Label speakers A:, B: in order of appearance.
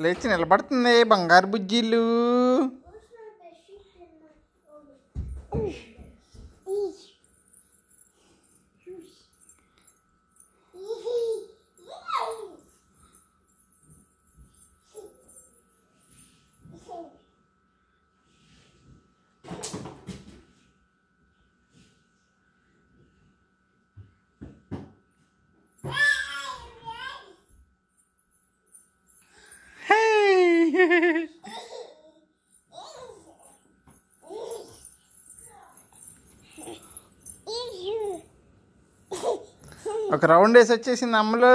A: Lecin lebat nih, banggar bujilu. ఒక round వేసి వచ్చేసింది అమ్మలో